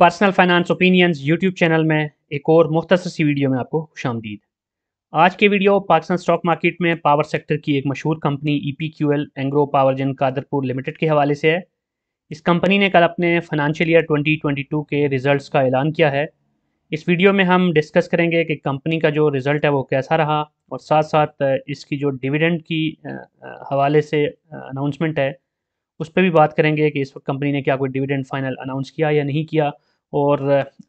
personal finance opinions YouTube channel में एक और मुख्तर सी वीडियो में आपको खुश आमदीद आज की वीडियो पाकिस्तान स्टॉक मार्केट में पावर सेक्टर की एक मशहूर company E P Q L Engro powergen Qadirpur limited के हवाले से है इस कंपनी ने कल अपने फाइनेंशियल ईयर 2022 के रिज़ल्ट का ऐलान किया है इस वीडियो में हम डिस्कस करेंगे कि कंपनी का जो रिज़ल्ट है वो कैसा रहा और साथ साथ इसकी जो डिविडेंड की हवाले से अनाउंसमेंट है उस पर भी बात करेंगे कि इस वक्त कंपनी ने क्या कोई डिविडेंड फाइनल अनाउंस किया या नहीं किया और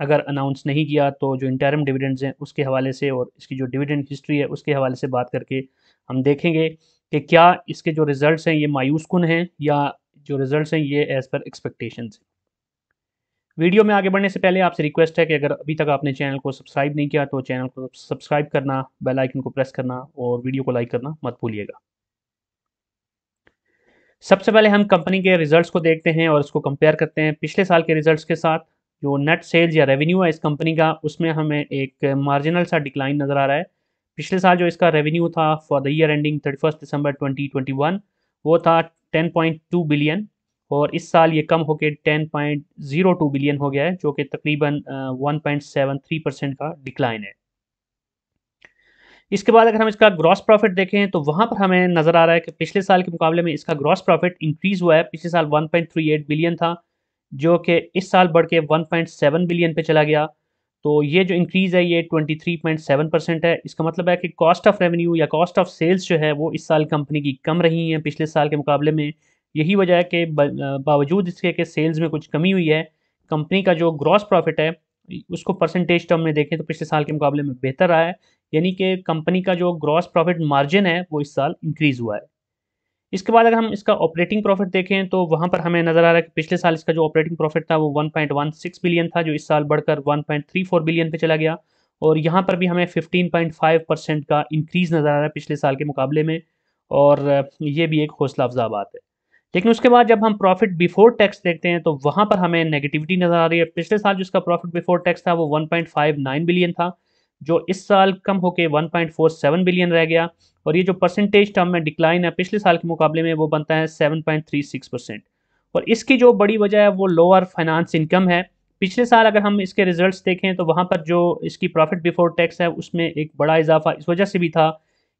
अगर अनाउंस नहीं किया तो जो इंटरम डिविडेंड्स हैं उसके हवाले से और इसकी जो डिविडेंड हिस्ट्री है उसके हवाले से बात करके हम देखेंगे कि क्या इसके जो रिज़ल्ट हैं ये मायूस कन हैं या जो रिज़ल्ट हैं ये एज़ पर एक्सपेक्टेशन वीडियो में आगे बढ़ने से पहले आपसे रिक्वेस्ट है कि अगर अभी तक आपने चैनल को सब्सक्राइब नहीं किया तो चैनल को सब्सक्राइब करना बेल आइकन को प्रेस करना और वीडियो को लाइक करना मत भूलिएगा सबसे पहले हम कंपनी के रिजल्ट्स को देखते हैं और उसको कंपेयर करते हैं पिछले साल के रिजल्ट्स के साथ जो नेट सेल्स या रेवेन्यू है इस कंपनी का उसमें हमें एक मार्जिनल सा डिक्लाइन नज़र आ रहा है पिछले साल जो इसका रेवेन्यू था for the year ending thirty first December twenty twenty one वो था टेन पॉइंट टू बिलियन और इस साल ये कम होकर ten point zero two billion हो गया है जो कि तकरीबन one point seven three percent का डिक्लाइन है इसके बाद अगर हम इसका ग्रॉस प्रॉफिट देखें तो वहाँ पर हमें नज़र आ रहा है कि पिछले साल के मुकाबले में इसका ग्रॉस प्रॉफिट इंक्रीज़ हुआ है पिछले साल 1.38 बिलियन था जो कि इस साल बढ़ के 1.7 बिलियन पे चला गया तो ये जो इंक्रीज़ है ये 23.7 परसेंट है इसका मतलब है कि कॉस्ट ऑफ रेवेन्यू या कॉस्ट ऑफ सेल्स जो है वो इस साल कंपनी की कम रही हैं पिछले साल के मुकाबले में यही वजह है कि बावजूद इसके कि सेल्स में कुछ कमी हुई है कंपनी का जो ग्रॉस प्रॉफिट है उसको परसेंटेज टर्म में देखें तो पिछले साल के मुकाबले में बेहतर आया है यानी कि कंपनी का जो ग्रॉस प्रॉफिट मार्जिन है वो इस साल इंक्रीज़ हुआ है इसके बाद अगर हम इसका ऑपरेटिंग प्रॉफिट देखें तो वहाँ पर हमें नज़र आ रहा है कि पिछले साल इसका जो ऑपरेटिंग प्रॉफिट था वो 1.16 बिलियन था जो इस साल बढ़कर 1.34 बिलियन पे चला गया और यहाँ पर भी हमें 15.5 परसेंट का इंक्रीज़ नज़र आ रहा है पिछले साल के मुकाबले में और ये भी एक हौसला अफजा बात है लेकिन उसके बाद जब हम प्रॉफिट बिफोर टैक्स देखते हैं तो वहाँ पर हमें नेगेटिविटी नज़र आ रही है पिछले साल जिसका प्रॉफिट बिफोर टैक्स था वो 1.59 बिलियन था जो इस साल कम होकर 1.47 बिलियन रह गया और ये जो परसेंटेज टर्म में डिक्लाइन है पिछले साल के मुकाबले में वो बनता है 7.36 परसेंट और इसकी जो बड़ी वजह है वो लोअर फाइनेंस इनकम है पिछले साल अगर हम इसके रिज़ल्ट देखें तो वहाँ पर जो इसकी प्रॉफिट बिफोर टैक्स है उसमें एक बड़ा इजाफा इस वजह से भी था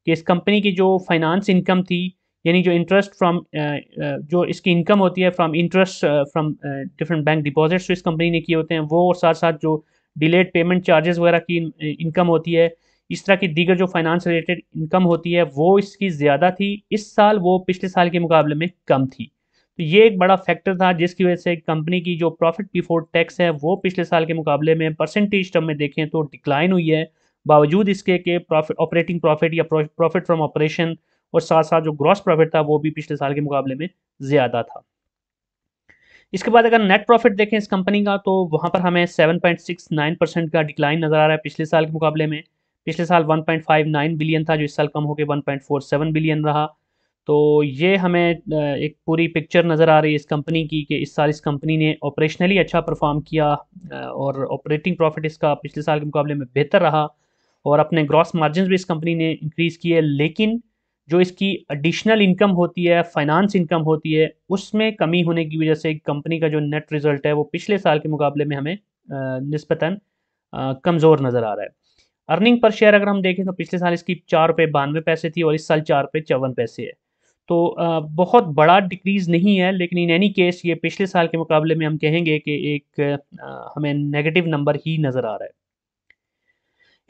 कि इस कंपनी की जो फाइनेंस इनकम थी यानी जो इंटरेस्ट फ्रॉम uh, uh, जो इसकी इनकम होती है from interest from different bank deposits इस कंपनी ने किए होते हैं वो और साथ साथ जो डिलेड पेमेंट चार्जेस वगैरह की इनकम uh, होती है इस तरह की दीगर जो फाइनेंस रिलेटेड इनकम होती है वो इसकी ज़्यादा थी इस साल वो पिछले साल के मुकाबले में कम थी तो ये एक बड़ा फैक्टर था जिसकी वजह से कंपनी की जो प्रॉफिट बिफोर टैक्स है वो पिछले साल के मुकाबले में परसेंटेज टर्म में देखें तो डिक्लाइन हुई है बावजूद इसके के प्रॉफिट ऑपरेटिंग प्रॉफिट या प्रॉफिट फ्रॉम ऑपरेशन और साथ साथ जो ग्रॉस प्रॉफिट था वो भी पिछले साल के मुकाबले में ज़्यादा था इसके बाद अगर नेट प्रॉफिट देखें इस कंपनी का तो वहाँ पर हमें 7.69 परसेंट का डिक्लाइन नज़र आ रहा है पिछले साल के मुकाबले में पिछले साल 1.59 बिलियन था जो इस साल कम होकर 1.47 बिलियन रहा तो ये हमें एक पूरी पिक्चर नज़र आ रही है इस कंपनी की कि इस साल इस कंपनी ने ऑपरेशनली अच्छा परफॉर्म किया और ऑपरेटिंग प्रॉफिट इसका पिछले साल के मुकाबले में बेहतर रहा और अपने ग्रॉस मार्जिन भी इस कंपनी ने इंक्रीज़ किए लेकिन जो इसकी एडिशनल इनकम होती है फाइनेंस इनकम होती है उसमें कमी होने की वजह से कंपनी का जो नेट रिज़ल्ट है वो पिछले साल के मुकाबले में हमें नस्बता कमज़ोर नज़र आ रहा है अर्निंग पर शेयर अगर हम देखें तो पिछले साल इसकी चार रुपये बानवे पैसे थी और इस साल चार रुपये चौवन पैसे है तो बहुत बड़ा डिक्रीज़ नहीं है लेकिन इन एनी केस ये पिछले साल के मुकाबले में हम कहेंगे कि एक हमें नेगेटिव नंबर ही नज़र आ रहा है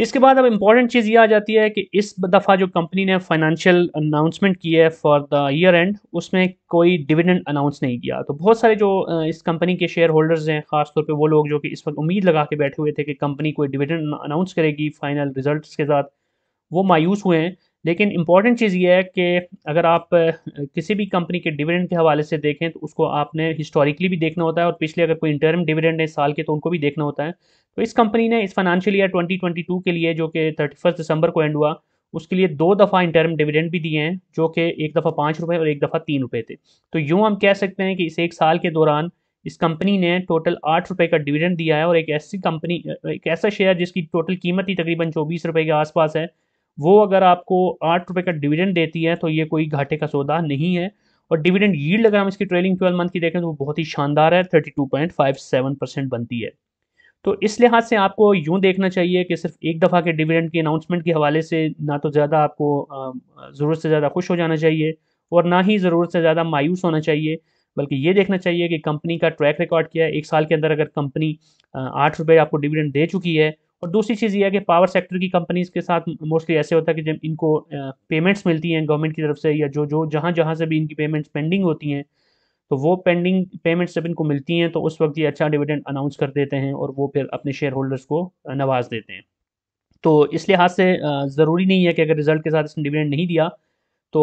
इसके बाद अब इम्पॉर्टेंट चीज़ ये आ जाती है कि इस दफ़ा जो कंपनी ने फाइनेंशियल अनाउंसमेंट की है फॉर द ईयर एंड उसमें कोई डिविडेंड अनाउंस नहीं किया तो बहुत सारे जो इस कंपनी के शेयर होल्डर्स हैं खासतौर पे वो लोग जो कि इस वक्त उम्मीद लगा के बैठे हुए थे कि कंपनी कोई डिविडेंड अनाउंस करेगी फाइनल रिजल्ट के साथ वो मायूस हुए हैं लेकिन इंपॉर्टेंट चीज़ ये है कि अगर आप किसी भी कंपनी के डिविडेंड के हवाले से देखें तो उसको आपने हिस्टोरिकली भी देखना होता है और पिछले अगर कोई इंटरम डिविडेंड है साल के तो उनको भी देखना होता है तो इस कंपनी ने इस फाइनेंशियल ईयर 2022 के लिए जो कि थर्टी दिसंबर को एंड हुआ उसके लिए दो दफ़ा इंटरम डिविडेंड भी दिए हैं जो कि एक दफ़ा पाँच रुपये और एक दफ़ा तीन रुपये थे तो यूँ हम कह सकते हैं कि इस एक साल के दौरान इस कंपनी ने टोटल आठ रुपये का डिविडेंड दिया है और एक ऐसी कंपनी एक ऐसा शेयर जिसकी टोटल कीमत ही तकरीबन चौबीस रुपये के आसपास है वो अगर आपको आठ रुपये का डिविडेंड देती है तो ये कोई घाटे का सौदा नहीं है और डिविडेंड यील्ड अगर हम इसकी ट्रेलिंग ट्वेल्व मंथ की देखें तो वो बहुत ही शानदार है thirty two point five seven percent बनती है तो इस लिहाज से आपको यूँ देखना चाहिए कि सिर्फ एक दफ़ा के डिविडेंड की अनाउंसमेंट के हवाले से ना तो ज़्यादा आपको ज़रूरत से ज़्यादा खुश हो जाना चाहिए और ना ही ज़रूरत से ज़्यादा मायूस होना चाहिए बल्कि ये देखना चाहिए कि कंपनी का ट्रैक रिकॉर्ड क्या है एक साल के अंदर अगर कंपनी आठ रुपये आपको डिविडेंड दे चुकी है और दूसरी चीज़ यह है कि पावर सेक्टर की कंपनीज के साथ मोस्टली ऐसे होता है कि जब इनको पेमेंट्स मिलती हैं गवर्नमेंट की तरफ से या जो जो जहाँ जहाँ से भी इनकी पेमेंट्स पेंडिंग होती हैं तो वो पेंडिंग पेमेंट्स जब इनको मिलती हैं तो उस वक्त ये अच्छा डिविडेंड अनाउंस कर देते हैं और वो फिर अपने शेयर होल्डर्स को नवाज देते हैं तो इस लिहाज से ज़रूरी नहीं है कि अगर रिजल्ट के साथ इसने डिविडेंड नहीं दिया तो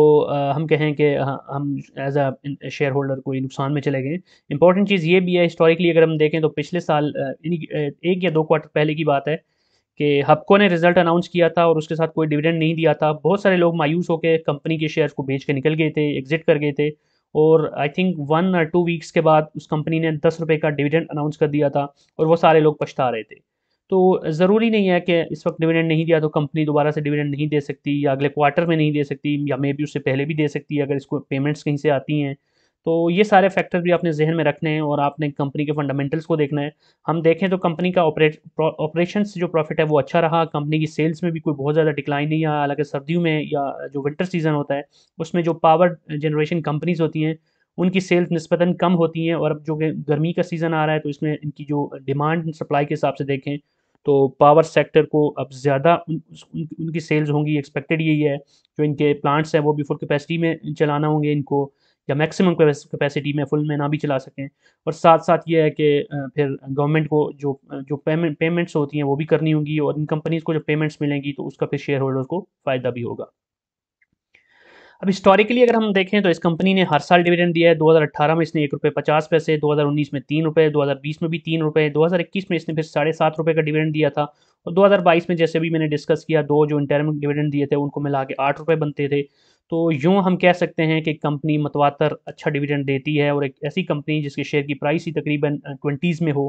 हम कहें कि हाँ, हम एज अ शेयर होल्डर कोई नुकसान में चले गए इंपॉर्टेंट चीज़ ये भी है हिस्टोरिकली अगर हम देखें तो पिछले साल एक या दो क्वार्टर पहले की बात है कि हबको ने रिजल्ट अनाउंस किया था और उसके साथ कोई डिविडेंड नहीं दिया था बहुत सारे लोग मायूस होकर कंपनी के शेयर्स को बेच के निकल गए थे एग्जिट कर गए थे और आई थिंक वन और टू वीक्स के बाद उस कंपनी ने दस रुपये का डिविडेंड अनाउंस कर दिया था और वो सारे लोग पछता रहे थे तो ज़रूरी नहीं है कि इस वक्त डिविडेंड नहीं दिया तो कंपनी दोबारा से डिविडेंड नहीं दे सकती या अगले क्वार्टर में नहीं दे सकती या मे बी उससे पहले भी दे सकती है अगर इसको पेमेंट्स कहीं से आती हैं तो ये सारे फैक्टर भी आपने जहन में रखने हैं और आपने कंपनी के फंडामेंटल्स को देखना है हम देखें तो कंपनी का ऑपरेट ऑपरेशन जो प्रॉफिट है वो अच्छा रहा कंपनी की सेल्स में भी कोई बहुत ज़्यादा डिक्लाइन नहीं आया हालांकि सर्दियों में या जो विंटर सीजन होता है उसमें जो पावर जनरेशन कंपनीज होती हैं उनकी सेल्स नस्बता कम होती हैं और अब जो गर्मी का सीज़न आ रहा है तो इसमें इनकी जो डिमांड सप्लाई के हिसाब से देखें तो पावर सेक्टर को अब ज़्यादा उन, उन, उनकी सेल्स होंगी एक्सपेक्टेड यही है जो इनके प्लांट्स हैं वो भी फुल कैपेसिटी में चलाना होंगे इनको या मैक्सिमम कैपेसिटी में फुल में ना भी चला सकें और साथ साथ ये है कि फिर गवर्नमेंट को जो जो पेमेंट पेमेंट्स होती हैं वो भी करनी होंगी और इन कंपनीज़ को जब पेमेंट्स मिलेंगी तो उसका फिर शेयर होल्डर्स को फ़ायदा भी होगा अब हिस्टोरिकली अगर हम देखें तो इस कंपनी ने हर साल डिविडेंड दिया है 2018 में इसने एक रुपये पचास पैसे 2019 में तीन रुपये 2020 में भी तीन रुपये 2021 में इसने फिर साढ़े सात रुपये का डिविडेंड दिया था और 2022 में जैसे भी मैंने डिस्कस किया दो जो इंटरम डिविडेंड दिए थे उनको मिला के आठ रुपये बनते थे तो यूँ हम कह सकते हैं कि कंपनी मतवातर अच्छा डिविडेंड देती है और एक ऐसी कंपनी जिसके शेयर की प्राइस ही तकरीबन ट्वेंटीज़ में हो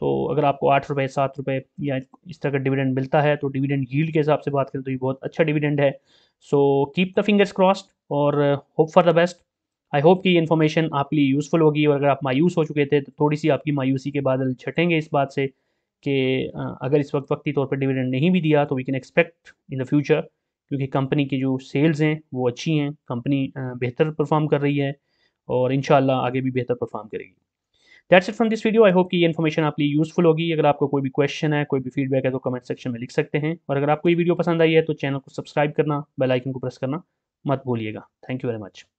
तो अगर आपको आठ रुपये सात रुपये या इस तरह का डिविडेंड मिलता है तो डिविडेंड यील्ड के हिसाब से बात करें तो ये बहुत अच्छा डिविडेंड है so keep the fingers crossed और hope for the best I hope कि ये इन्फॉर्मेशन आपके लिए यूज़फुल होगी और अगर आप मायूस हो चुके थे तो थोड़ी सी आपकी मायूसी के बादल छटेंगे इस बात से कि अगर इस वक्त वक्ती तौर पर डिविडेंड नहीं भी दिया तो we can expect in the future क्योंकि कंपनी की जो सेल्स हैं वो अच्छी हैं कंपनी बेहतर परफॉर्म कर रही है और इन आगे भी बेहतर परफॉर्म करेगी that's it from this video I hope कि ये इन्फॉर्मेशन आपके लिए यूजफुल होगी अगर आपको कोई भी क्वेश्चन है कोई भी फीडबैक है तो कमेंट सेक्शन में लिख सकते हैं और अगर आपको ये वीडियो पसंद आई है तो चैनल को सब्सक्राइब करना बेलाइकन को प्रेस करना मत भूलिएगा थैंक यू वेरी मच